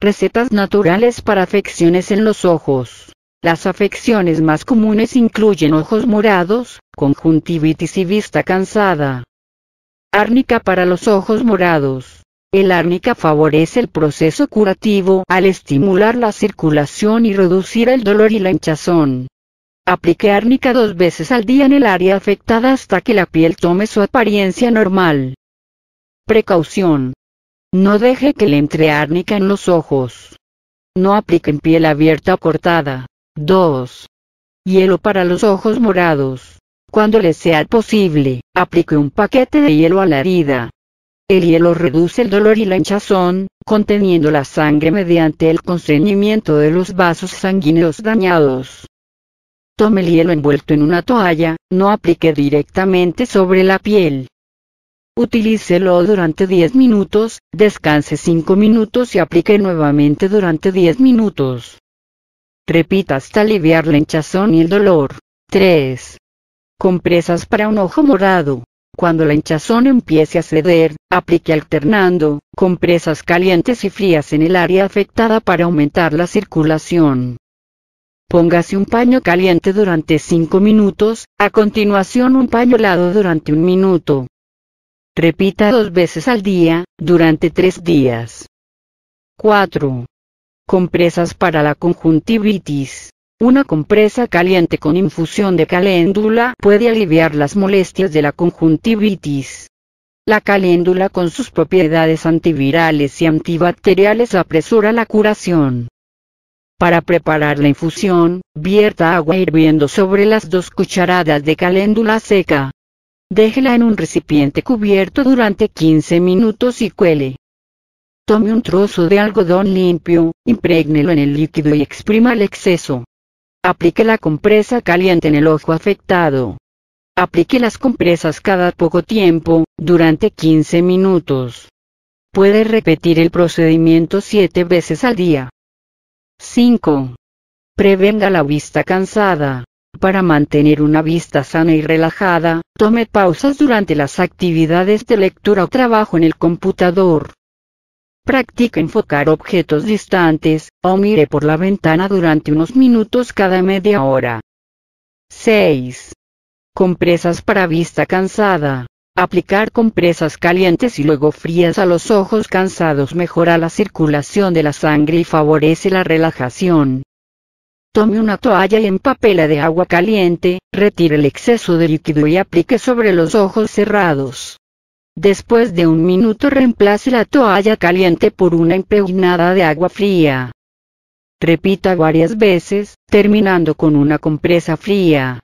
Recetas naturales para afecciones en los ojos. Las afecciones más comunes incluyen ojos morados, conjuntivitis y vista cansada. Árnica para los ojos morados. El árnica favorece el proceso curativo al estimular la circulación y reducir el dolor y la hinchazón. Aplique árnica dos veces al día en el área afectada hasta que la piel tome su apariencia normal. Precaución. No deje que le entre árnica en los ojos. No aplique en piel abierta o cortada. 2. Hielo para los ojos morados. Cuando le sea posible, aplique un paquete de hielo a la herida. El hielo reduce el dolor y la hinchazón, conteniendo la sangre mediante el constreñimiento de los vasos sanguíneos dañados. Tome el hielo envuelto en una toalla, no aplique directamente sobre la piel. Utilícelo durante 10 minutos, descanse 5 minutos y aplique nuevamente durante 10 minutos. Repita hasta aliviar la hinchazón y el dolor. 3. Compresas para un ojo morado. Cuando la hinchazón empiece a ceder, aplique alternando, compresas calientes y frías en el área afectada para aumentar la circulación. Póngase un paño caliente durante 5 minutos, a continuación un paño helado durante un minuto. Repita dos veces al día, durante 3 días. 4. Compresas para la conjuntivitis. Una compresa caliente con infusión de caléndula puede aliviar las molestias de la conjuntivitis. La caléndula con sus propiedades antivirales y antibacteriales apresura la curación. Para preparar la infusión, vierta agua hirviendo sobre las dos cucharadas de caléndula seca. Déjela en un recipiente cubierto durante 15 minutos y cuele. Tome un trozo de algodón limpio, imprégnelo en el líquido y exprima el exceso. Aplique la compresa caliente en el ojo afectado. Aplique las compresas cada poco tiempo, durante 15 minutos. Puede repetir el procedimiento 7 veces al día. 5. Prevenga la vista cansada. Para mantener una vista sana y relajada, tome pausas durante las actividades de lectura o trabajo en el computador. Practique enfocar objetos distantes, o mire por la ventana durante unos minutos cada media hora. 6. Compresas para vista cansada. Aplicar compresas calientes y luego frías a los ojos cansados mejora la circulación de la sangre y favorece la relajación. Tome una toalla y empapela de agua caliente, retire el exceso de líquido y aplique sobre los ojos cerrados. Después de un minuto reemplace la toalla caliente por una impregnada de agua fría. Repita varias veces, terminando con una compresa fría.